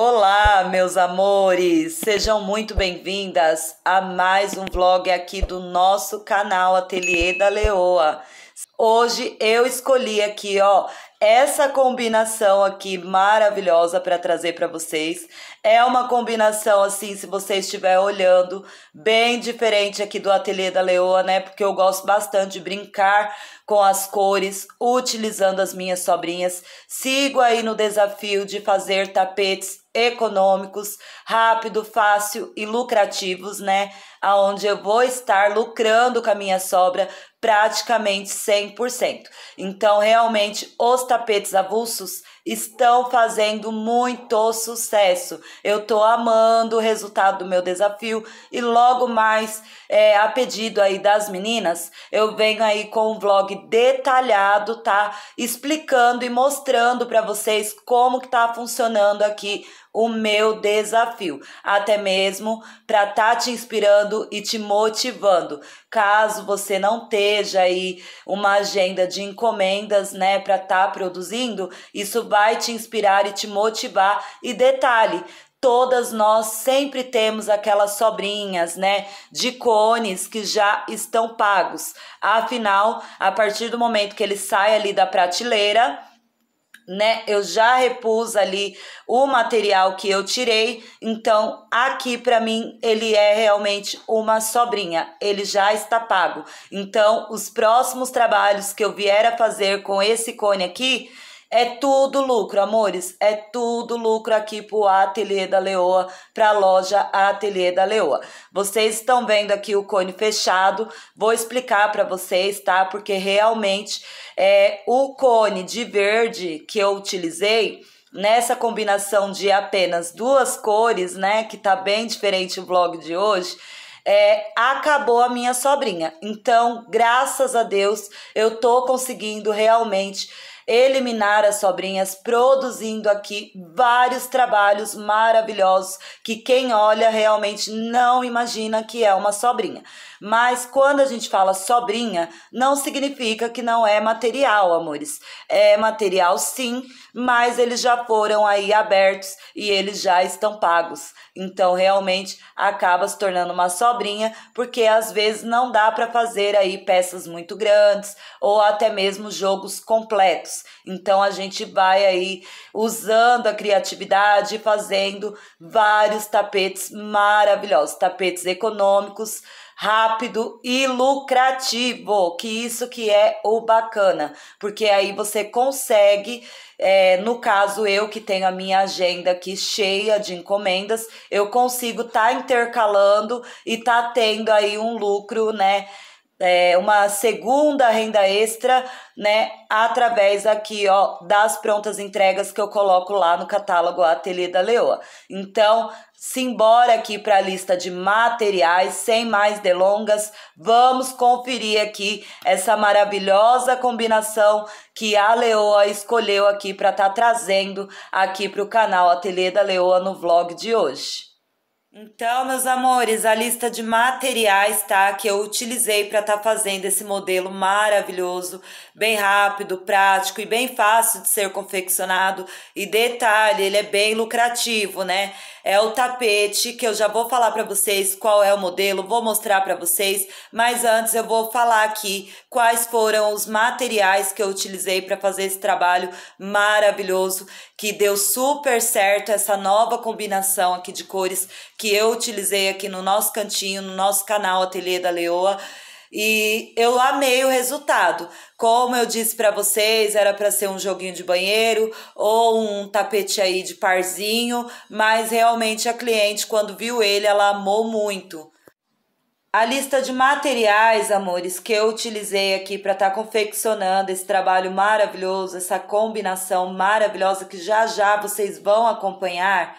Olá, meus amores! Sejam muito bem-vindas a mais um vlog aqui do nosso canal Ateliê da Leoa. Hoje eu escolhi aqui, ó, essa combinação aqui maravilhosa para trazer para vocês. É uma combinação assim, se você estiver olhando, bem diferente aqui do Ateliê da Leoa, né? Porque eu gosto bastante de brincar com as cores, utilizando as minhas sobrinhas. Sigo aí no desafio de fazer tapetes econômicos, rápido, fácil e lucrativos, né? Aonde eu vou estar lucrando com a minha sobra praticamente 100%. Então, realmente, os tapetes avulsos estão fazendo muito sucesso. Eu estou amando o resultado do meu desafio e logo mais, é, a pedido aí das meninas, eu venho aí com um vlog detalhado, tá? Explicando e mostrando para vocês como que tá funcionando aqui o meu desafio, até mesmo para estar tá te inspirando e te motivando. Caso você não esteja aí uma agenda de encomendas, né, para estar tá produzindo, isso vai te inspirar e te motivar. E detalhe, todas nós sempre temos aquelas sobrinhas, né, de cones que já estão pagos. Afinal, a partir do momento que ele sai ali da prateleira, né? Eu já repus ali o material que eu tirei, então aqui para mim ele é realmente uma sobrinha, ele já está pago. Então, os próximos trabalhos que eu vier a fazer com esse cone aqui, é tudo lucro, amores. É tudo lucro aqui pro Ateliê da Leoa, pra loja Ateliê da Leoa. Vocês estão vendo aqui o cone fechado. Vou explicar para vocês, tá? Porque realmente é o cone de verde que eu utilizei nessa combinação de apenas duas cores, né, que tá bem diferente o vlog de hoje, é, acabou a minha sobrinha. Então, graças a Deus, eu tô conseguindo realmente eliminar as sobrinhas, produzindo aqui vários trabalhos maravilhosos que quem olha realmente não imagina que é uma sobrinha. Mas quando a gente fala sobrinha, não significa que não é material, amores. É material sim, mas eles já foram aí abertos e eles já estão pagos. Então, realmente acaba se tornando uma sobrinha, porque às vezes não dá para fazer aí peças muito grandes ou até mesmo jogos completos. Então, a gente vai aí usando a criatividade, fazendo vários tapetes maravilhosos, tapetes econômicos rápido e lucrativo, que isso que é o bacana, porque aí você consegue, é, no caso eu que tenho a minha agenda aqui cheia de encomendas, eu consigo estar tá intercalando e tá tendo aí um lucro, né? é, uma segunda renda extra, né, através aqui, ó, das prontas entregas que eu coloco lá no catálogo Ateliê da Leoa. Então, simbora aqui para a lista de materiais, sem mais delongas, vamos conferir aqui essa maravilhosa combinação que a Leoa escolheu aqui para estar tá trazendo aqui para o canal Ateliê da Leoa no vlog de hoje. Então, meus amores, a lista de materiais, tá, que eu utilizei para estar tá fazendo esse modelo maravilhoso, bem rápido, prático e bem fácil de ser confeccionado. E detalhe, ele é bem lucrativo, né? É o tapete que eu já vou falar para vocês qual é o modelo, vou mostrar para vocês, mas antes eu vou falar aqui quais foram os materiais que eu utilizei para fazer esse trabalho maravilhoso que deu super certo essa nova combinação aqui de cores que que eu utilizei aqui no nosso cantinho, no nosso canal Ateliê da Leoa. E eu amei o resultado. Como eu disse para vocês, era para ser um joguinho de banheiro ou um tapete aí de parzinho, mas realmente a cliente quando viu ele, ela amou muito. A lista de materiais, amores, que eu utilizei aqui para estar tá confeccionando esse trabalho maravilhoso, essa combinação maravilhosa que já já vocês vão acompanhar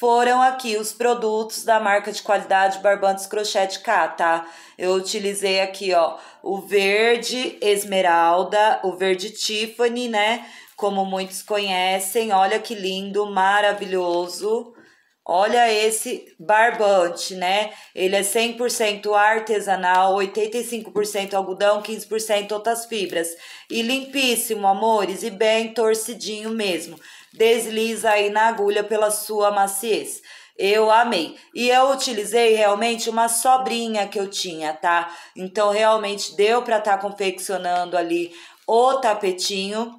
foram aqui os produtos da marca de qualidade Barbantes Crochete K, tá? Eu utilizei aqui, ó, o verde esmeralda, o verde Tiffany, né? Como muitos conhecem, olha que lindo, maravilhoso. Olha esse barbante, né? Ele é 100% artesanal, 85% algodão, 15% outras fibras. E limpíssimo, amores, e bem torcidinho mesmo. Desliza aí na agulha pela sua maciez. Eu amei. E eu utilizei realmente uma sobrinha que eu tinha, tá? Então realmente deu para estar tá confeccionando ali o tapetinho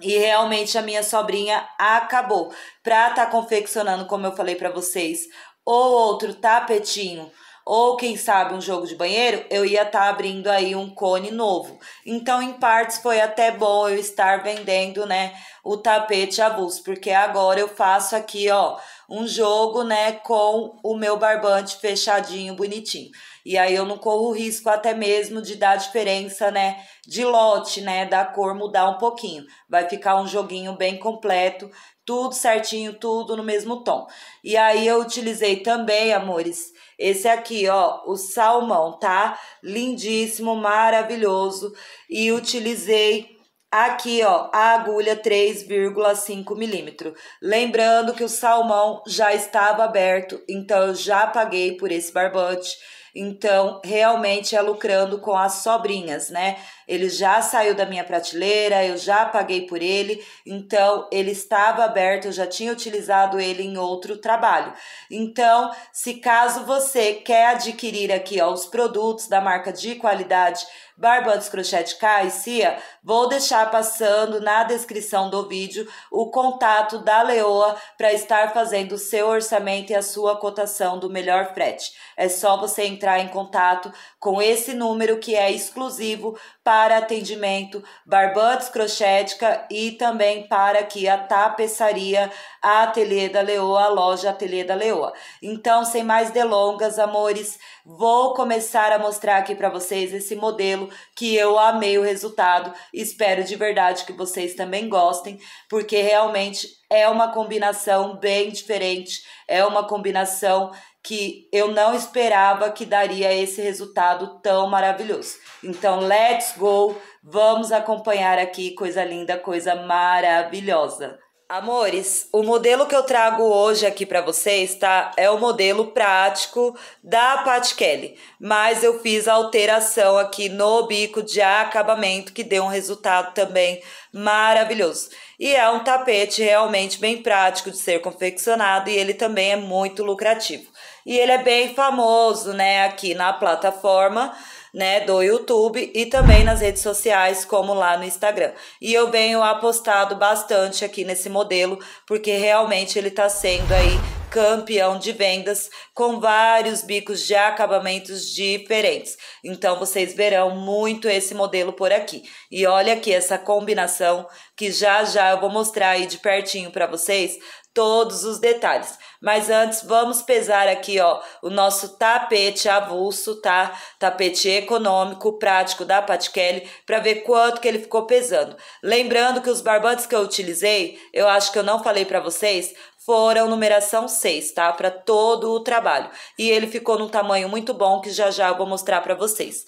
e realmente a minha sobrinha acabou. Pra tá confeccionando, como eu falei para vocês, ou outro tapetinho, ou quem sabe um jogo de banheiro, eu ia estar tá abrindo aí um cone novo. Então, em partes foi até bom eu estar vendendo, né, o tapete avulso, porque agora eu faço aqui, ó, um jogo, né, com o meu barbante fechadinho, bonitinho. E aí eu não corro risco até mesmo de dar diferença, né, de lote, né, da cor mudar um pouquinho. Vai ficar um joguinho bem completo, tudo certinho, tudo no mesmo tom. E aí eu utilizei também, amores, esse aqui, ó, o salmão, tá? Lindíssimo, maravilhoso. E utilizei aqui, ó, a agulha 3,5 milímetro. Lembrando que o salmão já estava aberto, então eu já paguei por esse barbante. Então, realmente é lucrando com as sobrinhas, né? ele já saiu da minha prateleira, eu já paguei por ele, então ele estava aberto, eu já tinha utilizado ele em outro trabalho. Então, se caso você quer adquirir aqui ó, os produtos da marca de qualidade Barbantes Crochete K e Cia, vou deixar passando na descrição do vídeo o contato da Leoa para estar fazendo o seu orçamento e a sua cotação do melhor frete. É só você entrar em contato com esse número que é exclusivo para para atendimento Barbantes Crochética e também para aqui a tapeçaria a Ateliê da Leoa, a loja Ateliê da Leoa. Então, sem mais delongas, amores, vou começar a mostrar aqui para vocês esse modelo que eu amei o resultado. Espero de verdade que vocês também gostem, porque realmente é uma combinação bem diferente, é uma combinação que eu não esperava que daria esse resultado tão maravilhoso. Então, let's go, vamos acompanhar aqui coisa linda, coisa maravilhosa. Amores, o modelo que eu trago hoje aqui para vocês tá é o modelo prático da Pat Kelly, mas eu fiz alteração aqui no bico de acabamento que deu um resultado também maravilhoso. E é um tapete realmente bem prático de ser confeccionado e ele também é muito lucrativo. E ele é bem famoso, né, aqui na plataforma né, do YouTube e também nas redes sociais, como lá no Instagram. E eu venho apostado bastante aqui nesse modelo, porque realmente ele está sendo aí campeão de vendas com vários bicos de acabamentos diferentes. Então vocês verão muito esse modelo por aqui. E olha aqui essa combinação que já já eu vou mostrar aí de pertinho para vocês todos os detalhes. Mas antes, vamos pesar aqui, ó, o nosso tapete avulso, tá? Tapete econômico, prático da Pat Kelly para ver quanto que ele ficou pesando. Lembrando que os barbantes que eu utilizei, eu acho que eu não falei para vocês, foram numeração 6, tá? Para todo o trabalho. E ele ficou num tamanho muito bom que já já eu vou mostrar para vocês.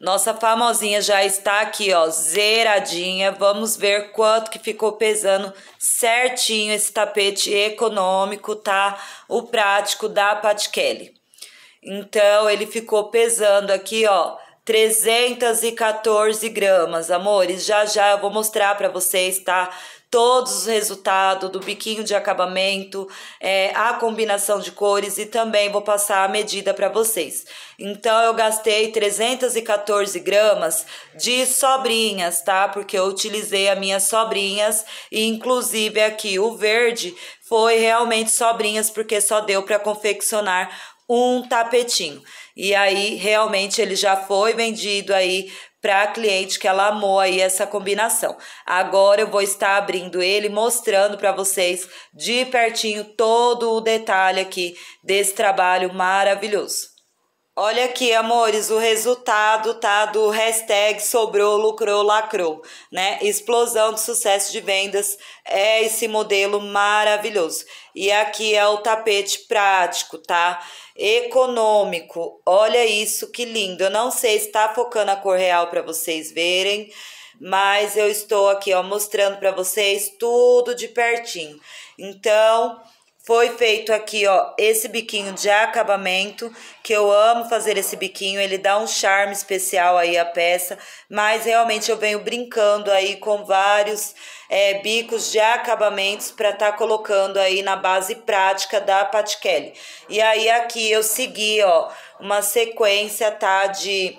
Nossa famosinha já está aqui, ó, zeradinha. Vamos ver quanto que ficou pesando certinho esse tapete econômico, tá? O prático da Pat Kelly. Então, ele ficou pesando aqui, ó, 314 gramas, amores. Já já eu vou mostrar para vocês, tá? todos os resultados do biquinho de acabamento, é, a combinação de cores e também vou passar a medida para vocês. Então, eu gastei 314 gramas de sobrinhas, tá? Porque eu utilizei as minhas sobrinhas e, inclusive, aqui o verde foi realmente sobrinhas porque só deu para confeccionar um tapetinho. E aí, realmente, ele já foi vendido aí para a cliente que ela amou aí essa combinação. Agora eu vou estar abrindo ele, mostrando para vocês de pertinho todo o detalhe aqui desse trabalho maravilhoso. Olha aqui, amores, o resultado tá do hashtag sobrou, lucrou, lacrou, né? Explosão de sucesso de vendas é esse modelo maravilhoso. E aqui é o tapete prático, tá? Econômico. Olha isso que lindo. Eu não sei se tá focando a cor real para vocês verem, mas eu estou aqui, ó, mostrando para vocês tudo de pertinho. Então, foi feito aqui, ó, esse biquinho de acabamento, que eu amo fazer esse biquinho, ele dá um charme especial aí à peça, mas realmente eu venho brincando aí com vários é, bicos de acabamentos para estar tá colocando aí na base prática da Kelly E aí aqui eu segui, ó, uma sequência, tá, de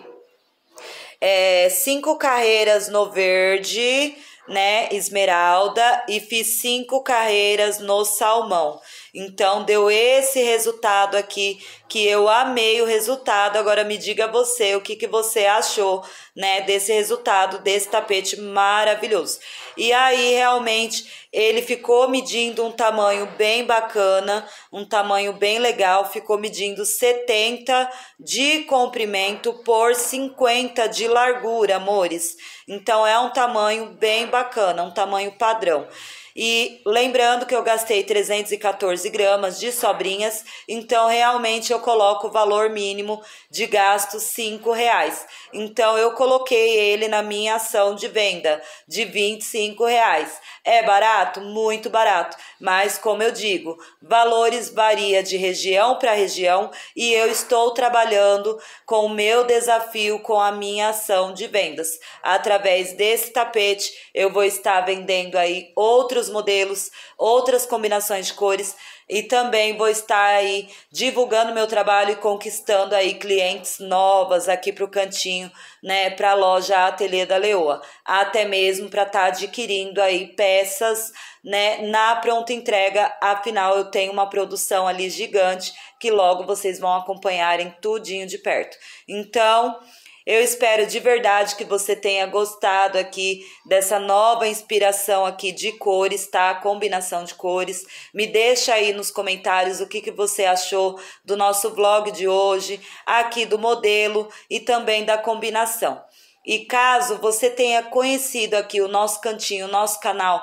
é, cinco carreiras no verde né, Esmeralda, e fiz cinco carreiras no Salmão. Então deu esse resultado aqui que eu amei o resultado. Agora me diga você o que, que você achou, né, desse resultado desse tapete maravilhoso. E aí realmente ele ficou medindo um tamanho bem bacana, um tamanho bem legal, ficou medindo 70 de comprimento por 50 de largura, amores. Então é um tamanho bem bacana, um tamanho padrão. E lembrando que eu gastei 314 gramas de sobrinhas, então realmente eu coloco o valor mínimo de gasto cinco reais. Então eu coloquei ele na minha ação de venda de 25 reais. É barato? Muito barato. Mas como eu digo, valores varia de região para região e eu estou trabalhando com o meu desafio com a minha ação de vendas. Através desse tapete eu vou estar vendendo aí outros outros modelos, outras combinações de cores e também vou estar aí divulgando meu trabalho e conquistando aí clientes novas aqui para o cantinho, né, para a loja Ateliê da Leoa, até mesmo para estar tá adquirindo aí peças, né, na pronta entrega, afinal eu tenho uma produção ali gigante que logo vocês vão acompanharem tudinho de perto. Então, eu espero de verdade que você tenha gostado aqui dessa nova inspiração aqui de cores, tá? Combinação de cores. Me deixa aí nos comentários o que, que você achou do nosso vlog de hoje, aqui do modelo e também da combinação. E caso você tenha conhecido aqui o nosso cantinho, o nosso canal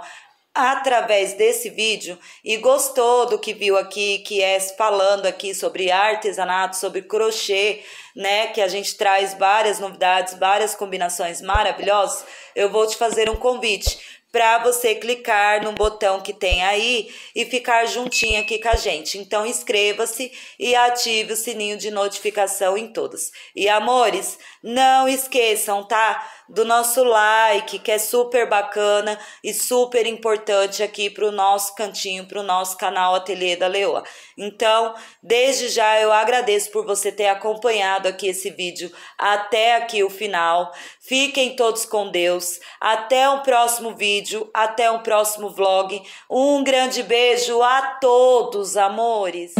através desse vídeo e gostou do que viu aqui, que é falando aqui sobre artesanato, sobre crochê, né, que a gente traz várias novidades, várias combinações maravilhosas, eu vou te fazer um convite para você clicar no botão que tem aí e ficar juntinho aqui com a gente. Então inscreva-se e ative o sininho de notificação em todas. E amores, não esqueçam, tá? Do nosso like, que é super bacana e super importante aqui para o nosso cantinho, para o nosso canal Ateliê da Leoa. Então, desde já eu agradeço por você ter acompanhado aqui esse vídeo até aqui o final. Fiquem todos com Deus. Até um próximo vídeo, até um próximo vlog. Um grande beijo a todos, amores.